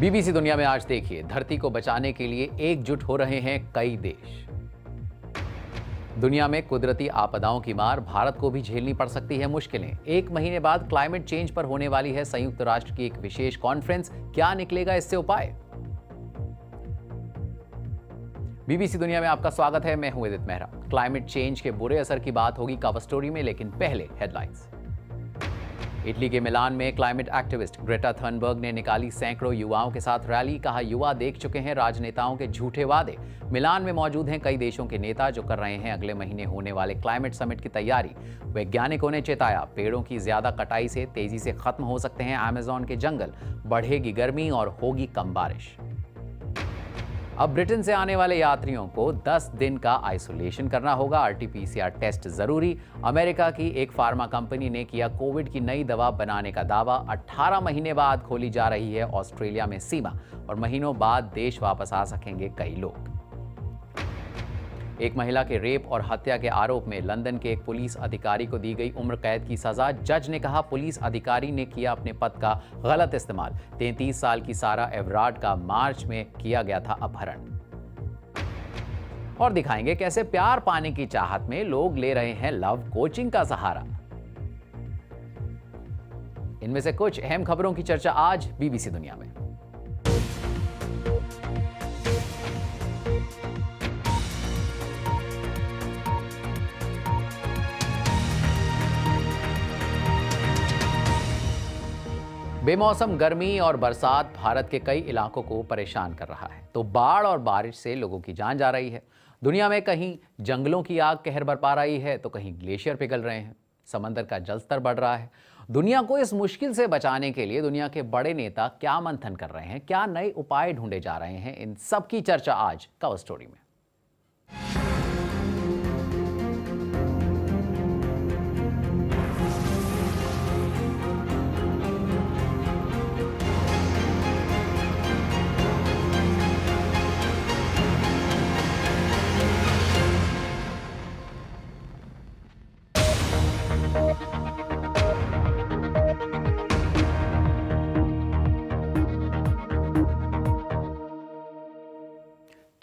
BBC दुनिया में आज देखिए धरती को बचाने के लिए एकजुट हो रहे हैं कई देश दुनिया में कुदरती आपदाओं की मार भारत को भी झेलनी पड़ सकती है मुश्किलें एक महीने बाद क्लाइमेट चेंज पर होने वाली है संयुक्त राष्ट्र की एक विशेष कॉन्फ्रेंस क्या निकलेगा इससे उपाय बीबीसी दुनिया में आपका स्वागत है मैं हूं आदित्य मेहरा क्लाइमेट चेंज के बुरे असर की बात होगी कवर स्टोरी में लेकिन पहले हेडलाइंस इटली के मिलान में क्लाइमेट एक्टिविस्ट ग्रेटा थर्नबर्ग ने निकाली सैकड़ों युवाओं के साथ रैली कहा युवा देख चुके हैं राजनेताओं के झूठे वादे मिलान में मौजूद हैं कई देशों के नेता जो कर रहे हैं अगले महीने होने वाले क्लाइमेट समिट की तैयारी वैज्ञानिकों ने चेताया पेड़ों की ज्यादा कटाई से तेजी से खत्म हो सकते हैं अमेजोन के जंगल बढ़ेगी गर्मी और होगी कम बारिश अब ब्रिटेन से आने वाले यात्रियों को 10 दिन का आइसोलेशन करना होगा आरटीपीसीआर टेस्ट जरूरी अमेरिका की एक फार्मा कंपनी ने किया कोविड की नई दवा बनाने का दावा 18 महीने बाद खोली जा रही है ऑस्ट्रेलिया में सीमा और महीनों बाद देश वापस आ सकेंगे कई लोग एक महिला के रेप और हत्या के आरोप में लंदन के एक पुलिस अधिकारी को दी गई उम्र कैद की सजा जज ने कहा पुलिस अधिकारी ने किया अपने पद का गलत इस्तेमाल तैंतीस साल की सारा एवराड का मार्च में किया गया था अपहरण और दिखाएंगे कैसे प्यार पाने की चाहत में लोग ले रहे हैं लव कोचिंग का सहारा इनमें से कुछ अहम खबरों की चर्चा आज बीबीसी दुनिया में बेमौसम गर्मी और बरसात भारत के कई इलाकों को परेशान कर रहा है तो बाढ़ और बारिश से लोगों की जान जा रही है दुनिया में कहीं जंगलों की आग कहर बरपा रही है तो कहीं ग्लेशियर पिघल रहे हैं समंदर का जलस्तर बढ़ रहा है दुनिया को इस मुश्किल से बचाने के लिए दुनिया के बड़े नेता क्या मंथन कर रहे हैं क्या नए उपाय ढूंढे जा रहे हैं इन सब की चर्चा आज कवर स्टोरी में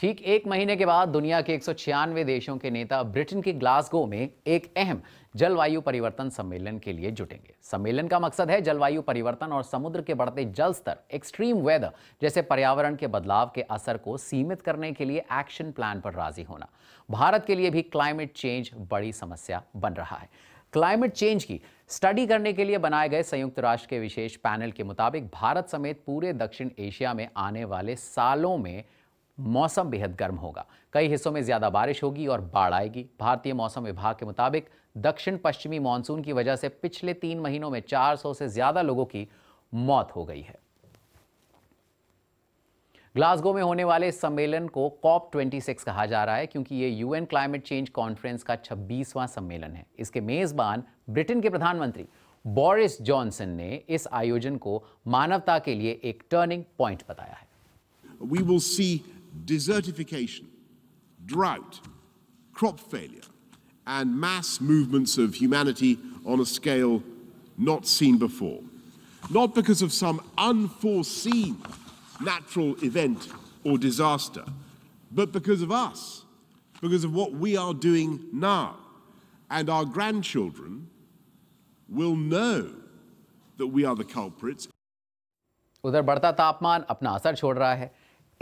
ठीक एक महीने के बाद दुनिया के एक देशों के नेता ब्रिटेन के ग्लासगो में एक अहम जलवायु परिवर्तन सम्मेलन के लिए जुटेंगे सम्मेलन का मकसद है जलवायु परिवर्तन और समुद्र के बढ़ते जल स्तर एक्सट्रीम वेदर जैसे पर्यावरण के बदलाव के असर को सीमित करने के लिए एक्शन प्लान पर राजी होना भारत के लिए भी क्लाइमेट चेंज बड़ी समस्या बन रहा है क्लाइमेट चेंज की स्टडी करने के लिए बनाए गए संयुक्त राष्ट्र के विशेष पैनल के मुताबिक भारत समेत पूरे दक्षिण एशिया में आने वाले सालों में मौसम बेहद गर्म होगा कई हिस्सों में ज़्यादा बारिश होगी और बाढ़ आएगी भारतीय मौसम विभाग के मुताबिक दक्षिण पश्चिमी मानसून की वजह से पिछले तीन महीनों में 400 से ज़्यादा लोगों की मौत हो गई है ग्लासगो में होने वाले सम्मेलन को कॉप 26 कहा जा रहा है क्योंकि ये यूएन क्लाइमेट चेंज कॉन्फ्रेंस का 26वां सम्मेलन है इसके मेज़बान ब्रिटेन के प्रधानमंत्री बोरिस जॉनसन ने इस आयोजन को मानवता के लिए एक टर्निंग पॉइंट बताया है We will see desertification, drought, crop failure, and mass movements of humanity on a scale not seen before. Not because of some unforeseen natural event or disaster, but because of us, because of what we are doing now. And our grandchildren will know that we are the culprits. उधर बढ़ता तापमान अपना असर छोड़ रहा है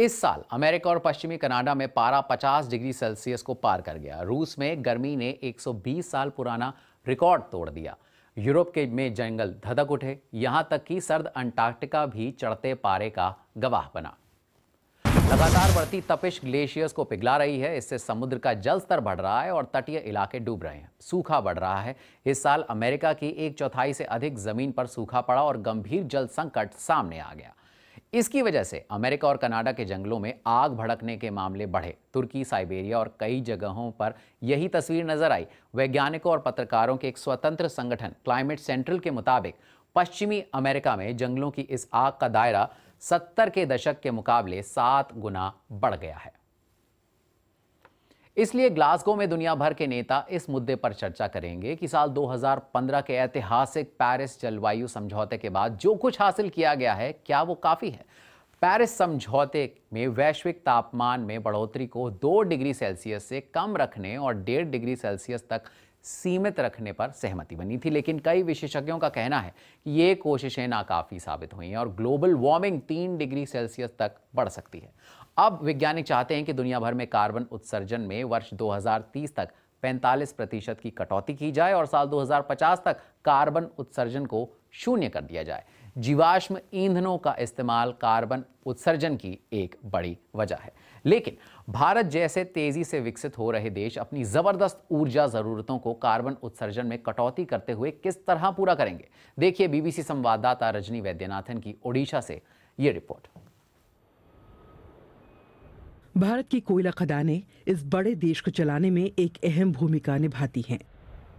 इस साल अमेरिका और पश्चिमी कनाडा में पारा 50 डिग्री सेल्सियस को पार कर गया रूस में गर्मी ने 120 साल पुराना रिकॉर्ड तोड़ दिया यूरोप के में जंगल धधक उठे यहां तक कि सर्द अंटार्कटिका भी चढ़ते पारे का गवाह बना लगातार बढ़ती तपिश ग्लेशियर्स को पिघला रही है इससे समुद्र का जल स्तर बढ़ रहा है और तटीय इलाके डूब रहे हैं सूखा बढ़ रहा है इस साल अमेरिका की एक चौथाई से अधिक जमीन पर सूखा पड़ा और गंभीर जल संकट सामने आ गया इसकी वजह से अमेरिका और कनाडा के जंगलों में आग भड़कने के मामले बढ़े तुर्की साइबेरिया और कई जगहों पर यही तस्वीर नजर आई वैज्ञानिकों और पत्रकारों के एक स्वतंत्र संगठन क्लाइमेट सेंट्रल के मुताबिक पश्चिमी अमेरिका में जंगलों की इस आग का दायरा सत्तर के दशक के मुकाबले सात गुना बढ़ गया है इसलिए ग्लासगो में दुनिया भर के नेता इस मुद्दे पर चर्चा करेंगे कि साल 2015 के ऐतिहासिक पेरिस जलवायु समझौते के बाद जो कुछ हासिल किया गया है क्या वो काफ़ी है पेरिस समझौते में वैश्विक तापमान में बढ़ोतरी को दो डिग्री सेल्सियस से कम रखने और डेढ़ डिग्री सेल्सियस तक सीमित रखने पर सहमति बनी थी लेकिन कई विशेषज्ञों का कहना है कि ये कोशिशें नाकाफ़ी साबित हुई हैं और ग्लोबल वार्मिंग तीन डिग्री सेल्सियस तक बढ़ सकती है अब वैज्ञानिक चाहते हैं कि दुनिया भर में कार्बन उत्सर्जन में वर्ष 2030 तक 45 प्रतिशत की कटौती की जाए और साल 2050 तक कार्बन उत्सर्जन को शून्य कर दिया जाए जीवाश्म ईंधनों का इस्तेमाल कार्बन उत्सर्जन की एक बड़ी वजह है लेकिन भारत जैसे तेजी से विकसित हो रहे देश अपनी जबरदस्त ऊर्जा जरूरतों को कार्बन उत्सर्जन में कटौती करते हुए किस तरह पूरा करेंगे देखिए बीबीसी संवाददाता रजनी वैद्यनाथन की ओडिशा से ये रिपोर्ट भारत की कोयला खदानें इस बड़े देश को चलाने में एक अहम भूमिका निभाती हैं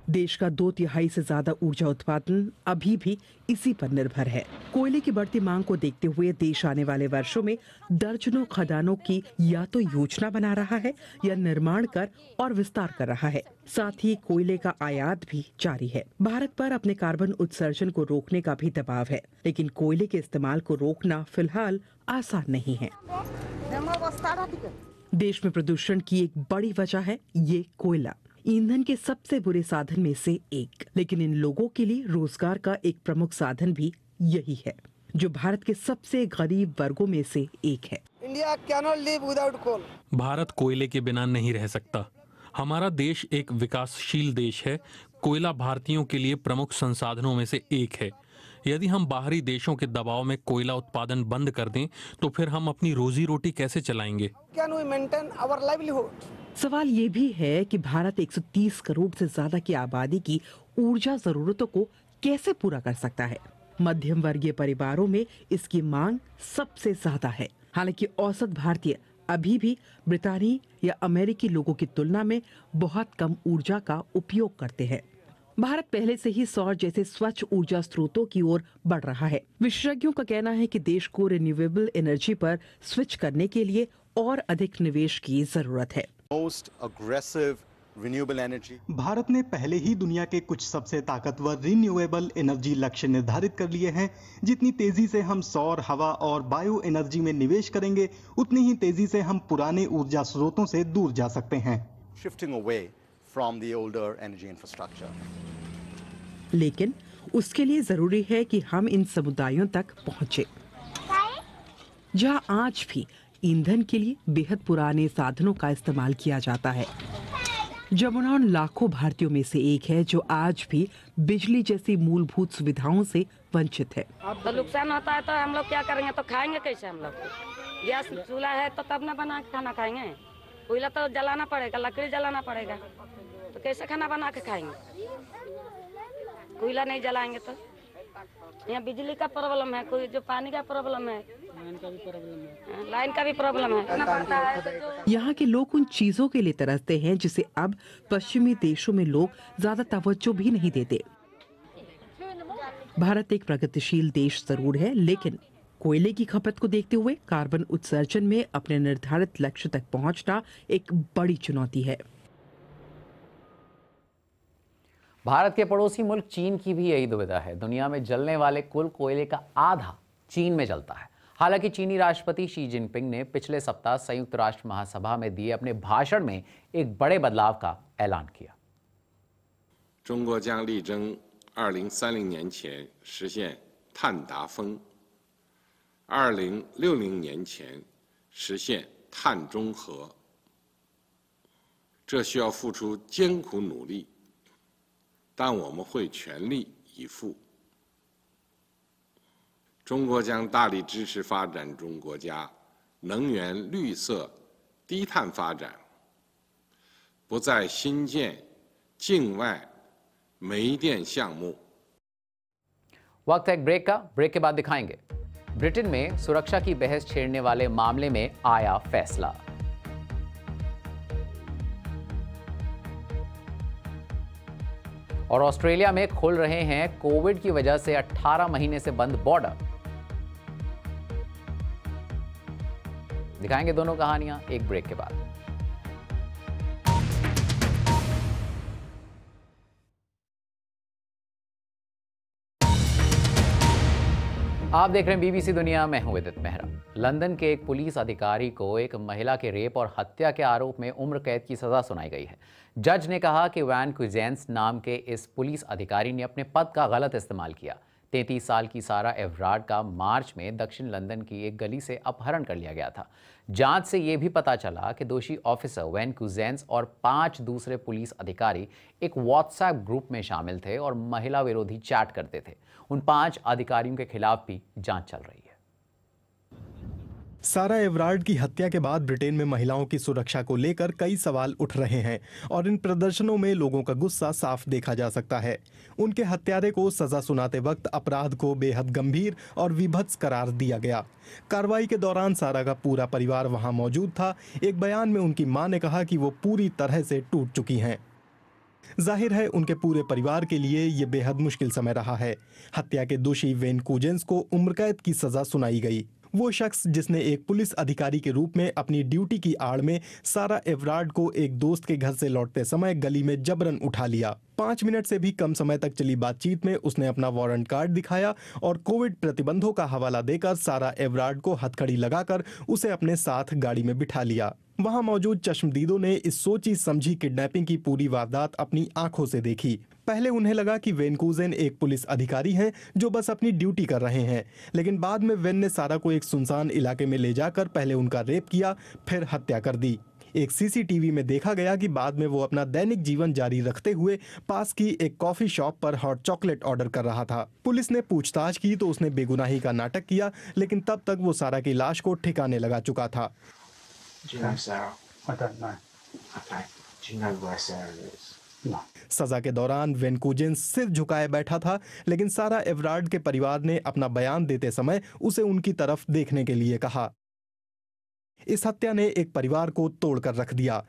देश का दो तिहाई से ज्यादा ऊर्जा उत्पादन अभी भी इसी पर निर्भर है कोयले की बढ़ती मांग को देखते हुए देश आने वाले वर्षों में दर्जनों खदानों की या तो योजना बना रहा है या निर्माण कर और विस्तार कर रहा है साथ ही कोयले का आयात भी जारी है भारत पर अपने कार्बन उत्सर्जन को रोकने का भी दबाव है लेकिन कोयले के इस्तेमाल को रोकना फिलहाल आसान नहीं है देश में प्रदूषण की एक बड़ी वजह है ये कोयला ईंधन के सबसे बुरे साधन में से एक लेकिन इन लोगों के लिए रोजगार का एक प्रमुख साधन भी यही है जो भारत के सबसे गरीब वर्गों में से एक है India cannot live without coal Bharat कोयले के बिना नहीं रह सकता हमारा देश एक विकासशील देश है कोयला भारतीयों के लिए प्रमुख संसाधनों में से एक है यदि हम बाहरी देशों के दबाव में कोयला उत्पादन बंद कर दें तो फिर हम अपनी रोजी रोटी कैसे चलाएंगे can we maintain our livelihood सवाल ये भी है कि भारत 130 करोड़ से ज्यादा की आबादी की ऊर्जा जरूरतों को कैसे पूरा कर सकता है मध्यम वर्गीय परिवारों में इसकी मांग सबसे ज्यादा है हालांकि औसत भारतीय अभी भी ब्रितानी या अमेरिकी लोगों की तुलना में बहुत कम ऊर्जा का उपयोग करते हैं भारत पहले से ही सौर जैसे स्वच्छ ऊर्जा स्रोतों की ओर बढ़ रहा है विशेषज्ञों का कहना है कि देश को रिन्यूएबल एनर्जी पर स्विच करने के लिए और अधिक निवेश की जरूरत है most aggressive भारत ने पहले ही दुनिया के कुछ सबसे ताकतवर रिन्यूएबल एनर्जी लक्ष्य निर्धारित कर लिए हैं जितनी तेजी से हम सौर हवा और बायो एनर्जी में निवेश करेंगे उतनी ही तेजी से हम पुराने ऊर्जा स्रोतों से दूर जा सकते हैं shifting away from the older energy infrastructure लेकिन उसके लिए जरूरी है कि हम इन समुदायों तक पहुंचे जहां आज भी ईंधन के लिए बेहद पुराने साधनों का इस्तेमाल किया जाता है जमुना उन लाखों भारतीयों में से एक है जो आज भी बिजली जैसी मूलभूत सुविधाओं से वंचित है तो नुकसान होता है तो हम लोग क्या करेंगे तो खाएंगे कैसे हम लोग गैस चूल्हा है तो तब ना बना खाना खाएंगे कोयला तो जलाना पड़ेगा लकड़ी जलाना पड़ेगा तो कैसे खाना बना के खाएंगे कोयला नहीं जलाएंगे तो यहाँ बिजली का प्रॉब्लम है कोई जो पानी का हाँ, प्रॉब्लम है लाइन का भी प्रॉब्लम है यहाँ के लोग उन चीजों के लिए तरसते हैं जिसे अब पश्चिमी देशों में लोग ज्यादा तवज्जो भी नहीं देते भारत एक प्रगतिशील देश जरूर है लेकिन कोयले की खपत को देखते हुए कार्बन उत्सर्जन में अपने निर्धारित लक्ष्य तक पहुंचना एक बड़ी चुनौती है भारत के पड़ोसी मुल्क चीन की भी यही दुविधा है दुनिया में जलने वाले कुल कोयले का आधा चीन में जलता है हालांकि चीनी राष्ट्रपति शी जिनपिंग ने पिछले सप्ताह संयुक्त राष्ट्र महासभा में दिए अपने भाषण में एक बड़े बदलाव का ऐलान किया 但我们会全力以赴。中国将大力支持发展中国家能源绿色低碳发展，不再新建境外煤电项目。wait a break का break के बाद दिखाएंगे। Britain में सुरक्षा की बहस छेड़ने वाले मामले में आया फैसला। और ऑस्ट्रेलिया में खुल रहे हैं कोविड की वजह से 18 महीने से बंद बॉर्डर दिखाएंगे दोनों कहानियां एक ब्रेक के बाद आप देख रहे हैं बीबीसी दुनिया मैं हूं विदित मेहरा लंदन के एक पुलिस अधिकारी को एक महिला के रेप और हत्या के आरोप में उम्र कैद की सजा सुनाई गई है जज ने कहा कि वैन क्विजेंस नाम के इस पुलिस अधिकारी ने अपने पद का गलत इस्तेमाल किया तैंतीस साल की सारा एवराड का मार्च में दक्षिण लंदन की एक गली से अपहरण कर लिया गया था जांच से ये भी पता चला कि दोषी ऑफिसर वैन क्यूजेंस और पांच दूसरे पुलिस अधिकारी एक व्हाट्सएप ग्रुप में शामिल थे और महिला विरोधी चैट करते थे उन पांच अधिकारियों के खिलाफ भी जांच चल रही सारा एवरार्ड की हत्या के बाद ब्रिटेन में महिलाओं की सुरक्षा को लेकर कई सवाल उठ रहे हैं और इन प्रदर्शनों में लोगों का गुस्सा साफ देखा जा सकता है उनके हत्यारे को सजा सुनाते वक्त अपराध को बेहद गंभीर और विभत्स करार दिया गया कार्रवाई के दौरान सारा का पूरा परिवार वहां मौजूद था एक बयान में उनकी माँ ने कहा कि वो पूरी तरह से टूट चुकी हैं जाहिर है उनके पूरे परिवार के लिए ये बेहद मुश्किल समय रहा है हत्या के दोषी वेन कूजेंस को उम्रकैद की सजा सुनाई गई वो शख्स जिसने एक पुलिस अधिकारी के रूप में अपनी ड्यूटी की आड़ में सारा एवराड को एक दोस्त के घर से लौटते समय गली में जबरन उठा लिया पांच मिनट से भी कम समय तक चली बातचीत में उसने अपना वारंट कार्ड दिखाया और कोविड प्रतिबंधों का हवाला देकर सारा एवराड को हथकड़ी लगाकर उसे अपने साथ गाड़ी में बिठा लिया वहां मौजूद चश्मदीदों ने इस सोची समझी किडनैपिंग की पूरी वारदात अपनी आंखों से देखी पहले उन्हें लगा कि वेनकूजन एक पुलिस अधिकारी हैं जो बस अपनी ड्यूटी कर रहे हैं लेकिन बाद में वेन ने सारा को एक सुनसान इलाके में ले जाकर पहले उनका रेप किया फिर हत्या कर दी एक सीसीटीवी में देखा गया कि बाद में वो अपना दैनिक जीवन जारी रखते हुए पास की एक कॉफी शॉप पर हॉट चॉकलेट ऑर्डर कर रहा था पुलिस ने पूछताछ की तो उसने बेगुनाही का नाटक किया लेकिन तब तक वो सारा की लाश को ठिकाने लगा चुका था Do you know Sarah? I don't know. Okay. Do you know where Sarah is? सजा के दौरान वेनकुजिन सिर झुकाए बैठा था लेकिन सारा एवरार्ड के परिवार ने अपना बयान देते समय उसे उनकी तरफ देखने के लिए कहा इस हत्या ने एक परिवार को तोड़कर रख दिया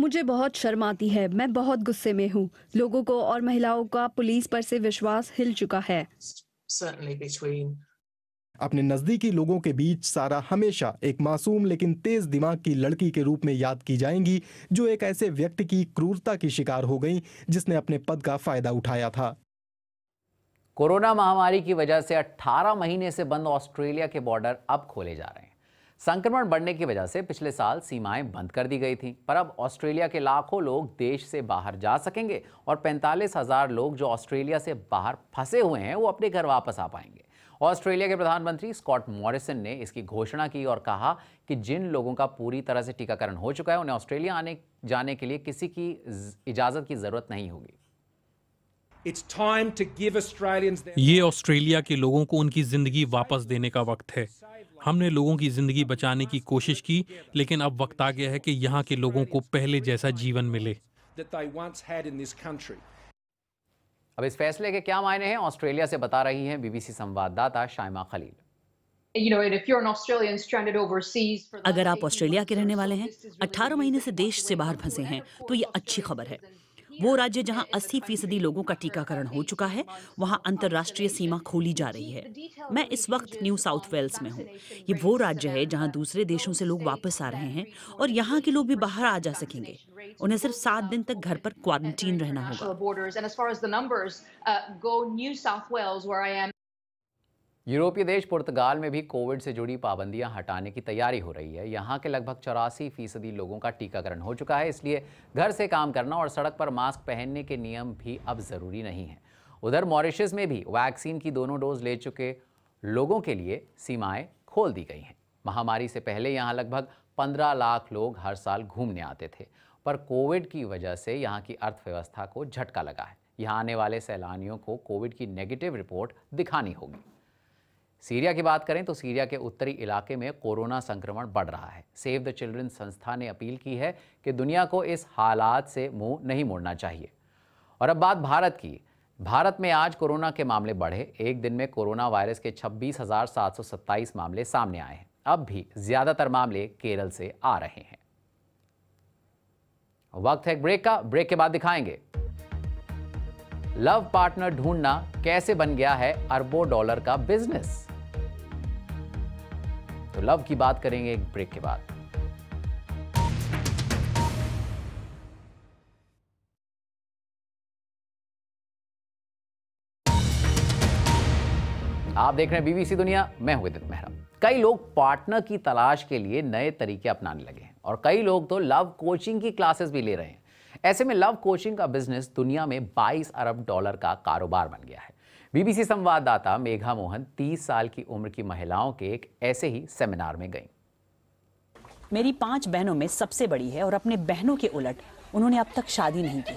मुझे बहुत शर्म आती है मैं बहुत गुस्से में हूँ लोगों को और महिलाओं का पुलिस पर से विश्वास हिल चुका है अपने नज़दीकी लोगों के बीच सारा हमेशा एक मासूम लेकिन तेज़ दिमाग की लड़की के रूप में याद की जाएंगी जो एक ऐसे व्यक्ति की क्रूरता की शिकार हो गई जिसने अपने पद का फ़ायदा उठाया था कोरोना महामारी की वजह से 18 महीने से बंद ऑस्ट्रेलिया के बॉर्डर अब खोले जा रहे हैं संक्रमण बढ़ने की वजह से पिछले साल सीमाएं बंद कर दी गई थीं पर अब ऑस्ट्रेलिया के लाखों लोग देश से बाहर जा सकेंगे और पैंतालीस हजार लोग जो ऑस्ट्रेलिया से बाहर फंसे हुए हैं वो अपने घर वापस आ पाएंगे ऑस्ट्रेलिया के प्रधानमंत्री स्कॉट मॉरिसन ने इसकी घोषणा की और कहा कि जिन लोगों का पूरी तरह से टीकाकरण हो चुका है उन्हें ऑस्ट्रेलिया आने जाने के लिए किसी की इजाजत की जरूरत नहीं होगी ये ऑस्ट्रेलिया के लोगों को उनकी जिंदगी वापस देने का वक्त है हमने लोगों की जिंदगी बचाने की कोशिश की लेकिन अब वक्त आ गया है कि यहाँ के लोगों को पहले जैसा जीवन मिले अब इस फैसले के क्या मायने हैं ऑस्ट्रेलिया से बता रही हैं बीबीसी संवाददाता शाइमा खलील अगर आप ऑस्ट्रेलिया के रहने वाले हैं 18 महीने से देश से बाहर फंसे हैं तो ये अच्छी खबर है वो राज्य जहां 80 फीसदी लोगों का टीकाकरण हो चुका है वहां अंतर्राष्ट्रीय सीमा खोली जा रही है मैं इस वक्त न्यू साउथ वेल्स में हूँ ये वो राज्य है जहाँ दूसरे देशों से लोग वापस आ रहे हैं और यहाँ के लोग भी बाहर आ जा सकेंगे उन्हें सिर्फ सात दिन तक घर पर क्वारंटीन रहना होगा यूरोपीय देश पुर्तगाल में भी कोविड से जुड़ी पाबंदियां हटाने की तैयारी हो रही है यहां के लगभग चौरासी फीसदी लोगों का टीकाकरण हो चुका है इसलिए घर से काम करना और सड़क पर मास्क पहनने के नियम भी अब ज़रूरी नहीं है उधर मॉरिशस में भी वैक्सीन की दोनों डोज ले चुके लोगों के लिए सीमाएं खोल दी गई हैं महामारी से पहले यहाँ लगभग पंद्रह लाख लोग हर साल घूमने आते थे पर कोविड की वजह से यहाँ की अर्थव्यवस्था को झटका लगा है यहाँ आने वाले सैलानियों को कोविड की नेगेटिव रिपोर्ट दिखानी होगी सीरिया की बात करें तो सीरिया के उत्तरी इलाके में कोरोना संक्रमण बढ़ रहा है सेव द चिल्ड्रन संस्था ने अपील की है कि दुनिया को इस हालात से मुंह नहीं मोड़ना चाहिए और अब बात भारत की भारत में आज कोरोना के मामले बढ़े एक दिन में कोरोना वायरस के 26,727 मामले सामने आए हैं अब भी ज्यादातर मामले केरल से आ रहे हैं वक्त है ब्रेक का ब्रेक के बाद दिखाएंगे लव पार्टनर ढूंढना कैसे बन गया है अरबों डॉलर का बिजनेस तो लव की बात करेंगे एक ब्रेक के बाद आप देख रहे हैं बीबीसी दुनिया मैं हूं विदित मेहरा कई लोग पार्टनर की तलाश के लिए नए तरीके अपनाने लगे हैं और कई लोग तो लव कोचिंग की क्लासेस भी ले रहे हैं ऐसे में लव कोचिंग का बिजनेस दुनिया में 22 अरब डॉलर का कारोबार बन गया है बीबीसी संवाददाता मेघा मोहन 30 साल की उम्र की महिलाओं के एक ऐसे ही सेमिनार में गईं। मेरी पांच बहनों में सबसे बड़ी है और अपने बहनों के उलट उन्होंने अब तक शादी नहीं की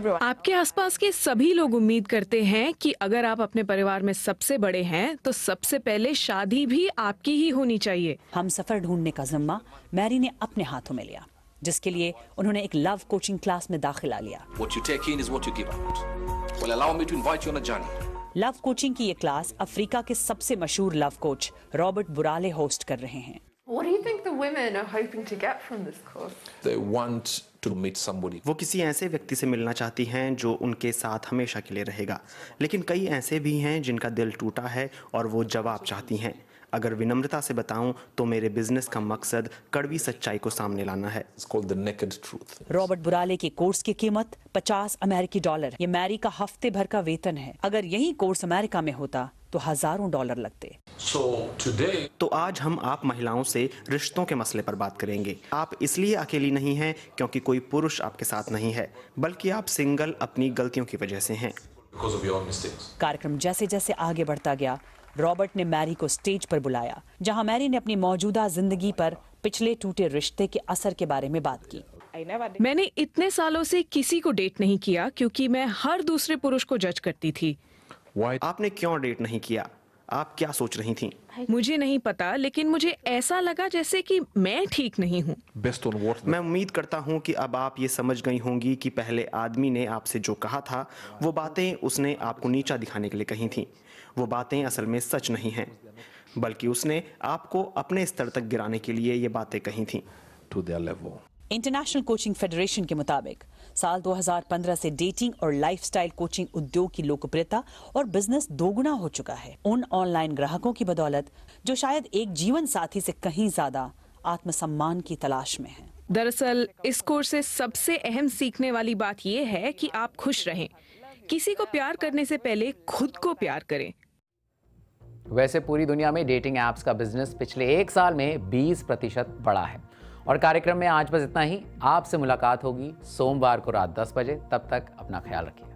है आपके आसपास के सभी लोग उम्मीद करते हैं कि अगर आप अपने परिवार में सबसे बड़े हैं तो सबसे पहले शादी भी आपकी ही होनी चाहिए हम सफर ढूंढने का जिम्मा मैरी ने अपने हाथों में लिया जिसके लिए उन्होंने एक लव कोचिंग क्लास में दाखिला लिया will allow me to invite you on a journey. Love coaching की ये क्लास अफ्रीका के सबसे मशहूर love coach Robert Burale host कर रहे हैं What do you think the women are hoping to get from this course? They want to meet somebody. वो किसी ऐसे व्यक्ति से मिलना चाहती हैं जो उनके साथ हमेशा के लिए रहेगा लेकिन कई ऐसे भी हैं जिनका दिल टूटा है और वो जवाब चाहती हैं अगर विनम्रता से बताऊं तो मेरे बिजनेस का मकसद कड़वी सच्चाई को सामने लाना है रॉबर्ट बुराले के कोर्स की कीमत 50 अमेरिकी डॉलर ये मैरी का हफ्ते भर का वेतन है अगर यही कोर्स अमेरिका में होता तो हजारों डॉलर लगते so, today... तो आज हम आप महिलाओं से रिश्तों के मसले पर बात करेंगे आप इसलिए अकेली नहीं हैं क्योंकि कोई पुरुष आपके साथ नहीं है बल्कि आप सिंगल अपनी गलतियों की वजह से हैं कार्यक्रम जैसे जैसे आगे बढ़ता गया रॉबर्ट ने मैरी को स्टेज पर बुलाया जहां मैरी ने अपनी मौजूदा जिंदगी पर पिछले टूटे रिश्ते के असर के बारे में बात की मैंने इतने सालों से किसी को डेट नहीं किया क्योंकि मैं हर दूसरे पुरुष को जज करती थी आपने क्यों डेट नहीं किया आप क्या सोच रही थी मुझे नहीं पता लेकिन मुझे ऐसा लगा जैसे कि मैं ठीक नहीं हूँ मैं उम्मीद करता हूँ कि अब आप ये समझ गई होंगी कि पहले आदमी ने आपसे जो कहा था वो बातें उसने आपको नीचा दिखाने के लिए कही थी वो बातें असल में सच नहीं हैं बल्कि उसने आपको अपने स्तर तक गिराने के लिए ये बातें कही थी इंटरनेशनल कोचिंग फेडरेशन के मुताबिक साल 2015 से डेटिंग और लाइफस्टाइल कोचिंग उद्योग की लोकप्रियता और बिजनेस दोगुना हो चुका है उन ऑनलाइन ग्राहकों की बदौलत जो शायद एक जीवन साथी से कहीं ज्यादा आत्मसम्मान की तलाश में है दरअसल इस कोर्स से सबसे अहम सीखने वाली बात यह है कि आप खुश रहें किसी को प्यार करने से पहले खुद को प्यार करें वैसे पूरी दुनिया में डेटिंग ऐप्स का बिजनेस पिछले एक साल में 20 प्रतिशत बढ़ा है और कार्यक्रम में आज बस इतना ही आपसे मुलाकात होगी सोमवार को रात 10 बजे तब तक अपना ख्याल रखिए